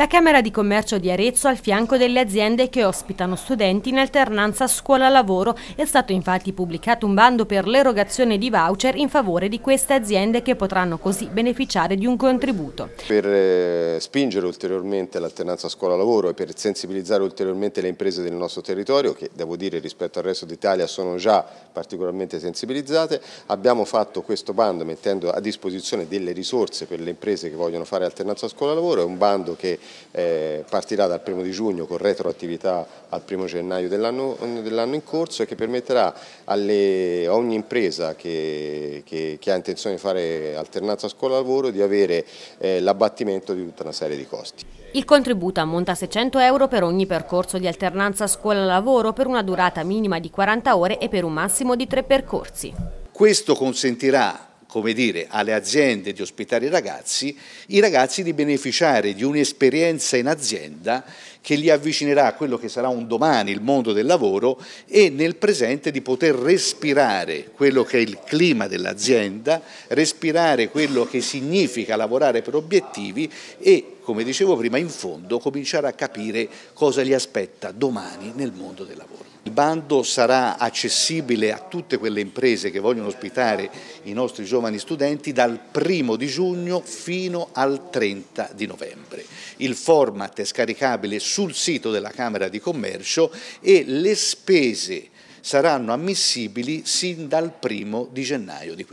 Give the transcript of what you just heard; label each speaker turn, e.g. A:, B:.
A: La Camera di Commercio di Arezzo al fianco delle aziende che ospitano studenti in alternanza scuola-lavoro è stato infatti pubblicato un bando per l'erogazione di voucher in favore di queste aziende che potranno così beneficiare di un contributo.
B: Per eh, spingere ulteriormente l'alternanza scuola-lavoro e per sensibilizzare ulteriormente le imprese del nostro territorio che devo dire rispetto al resto d'Italia sono già particolarmente sensibilizzate abbiamo fatto questo bando mettendo a disposizione delle risorse per le imprese che vogliono fare alternanza scuola-lavoro, è un bando che eh, partirà dal 1 di giugno con retroattività al 1 gennaio dell'anno dell in corso e che permetterà a ogni impresa che, che, che, ha intenzione di fare alternanza scuola-lavoro di avere eh, l'abbattimento di tutta
A: una serie di costi. Il contributo ammonta a 600 euro per ogni percorso di alternanza scuola-lavoro per una durata minima di 40 ore e per un massimo di tre percorsi.
C: Questo consentirà come dire, alle aziende di ospitare i ragazzi, i ragazzi di beneficiare di un'esperienza in azienda che li avvicinerà a quello che sarà un domani il mondo del lavoro e nel presente di poter respirare quello che è il clima dell'azienda, respirare quello che significa lavorare per obiettivi e, come dicevo prima, in fondo cominciare a capire cosa li aspetta domani nel mondo del lavoro. Il bando sarà accessibile a tutte quelle imprese che vogliono ospitare i nostri giovani studenti dal primo di giugno fino al 30 di novembre. Il format è scaricabile sul sito della Camera di Commercio e le spese saranno ammissibili sin dal primo di gennaio
B: di questo.